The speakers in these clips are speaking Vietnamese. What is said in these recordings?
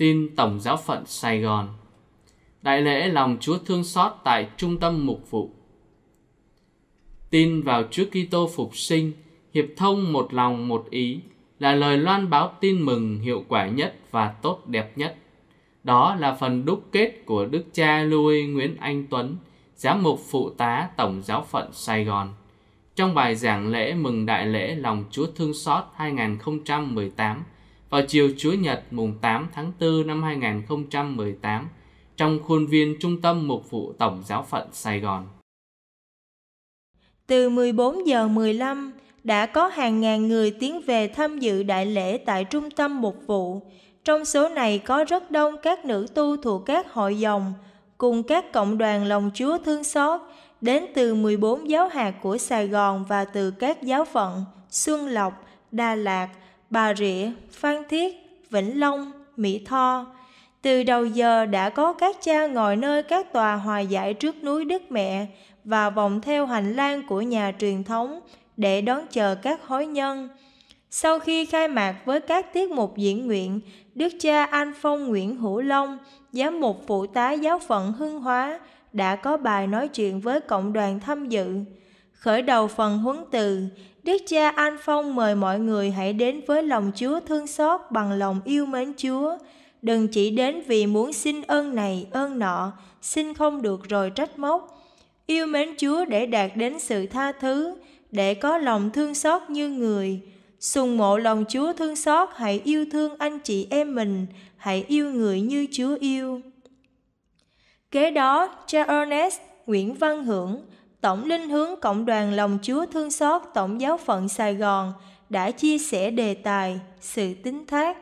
Tin Tổng Giáo phận Sài Gòn Đại lễ lòng Chúa thương xót tại Trung tâm Mục vụ Tin vào Chúa Kitô phục sinh, hiệp thông một lòng một ý là lời loan báo tin mừng hiệu quả nhất và tốt đẹp nhất. Đó là phần đúc kết của Đức cha Louis Nguyễn Anh Tuấn, giám mục phụ tá Tổng giáo phận Sài Gòn. Trong bài giảng lễ mừng đại lễ lòng Chúa Thương Xót 2018 vào chiều Chúa Nhật mùng 8 tháng 4 năm 2018 trong khuôn viên Trung tâm Mục vụ Tổng Giáo phận Sài Gòn. Từ 14 giờ 15 đã có hàng ngàn người tiến về tham dự đại lễ tại Trung tâm Mục vụ. Trong số này có rất đông các nữ tu thuộc các hội dòng cùng các cộng đoàn lòng Chúa thương xót đến từ 14 giáo hạt của Sài Gòn và từ các giáo phận Xuân Lộc, Đà Lạt, Bà Rịa, Phan Thiết, Vĩnh Long, Mỹ Tho. Từ đầu giờ đã có các cha ngồi nơi các tòa hòa giải trước núi Đức Mẹ và vòng theo hành lang của nhà truyền thống để đón chờ các hối nhân. Sau khi khai mạc với các tiết mục diễn nguyện, Đức cha An Phong Nguyễn Hữu Long, giám mục phụ tá giáo phận Hưng Hóa, đã có bài nói chuyện với cộng đoàn tham dự. Khởi đầu phần huấn từ, Đức cha An Phong mời mọi người hãy đến với lòng Chúa thương xót bằng lòng yêu mến Chúa. Đừng chỉ đến vì muốn xin ơn này, ơn nọ, xin không được rồi trách móc. Yêu mến Chúa để đạt đến sự tha thứ, để có lòng thương xót như người. Sùng mộ lòng Chúa thương xót hãy yêu thương anh chị em mình, hãy yêu người như Chúa yêu. Kế đó, cha Ernest Nguyễn Văn Hưởng Tổng linh hướng Cộng đoàn Lòng Chúa Thương Xót Tổng giáo phận Sài Gòn đã chia sẻ đề tài Sự tính thác.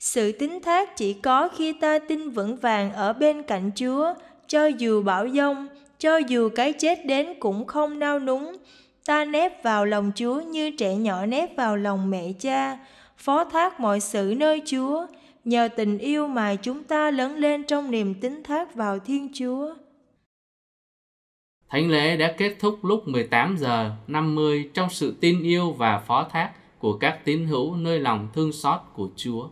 Sự tính thác chỉ có khi ta tin vững vàng ở bên cạnh Chúa, cho dù bão dông, cho dù cái chết đến cũng không nao núng. Ta nép vào lòng Chúa như trẻ nhỏ nép vào lòng mẹ cha, phó thác mọi sự nơi Chúa, nhờ tình yêu mà chúng ta lớn lên trong niềm tính thác vào Thiên Chúa. Thánh lễ đã kết thúc lúc 18 giờ 50 trong sự tin yêu và phó thác của các tín hữu nơi lòng thương xót của Chúa.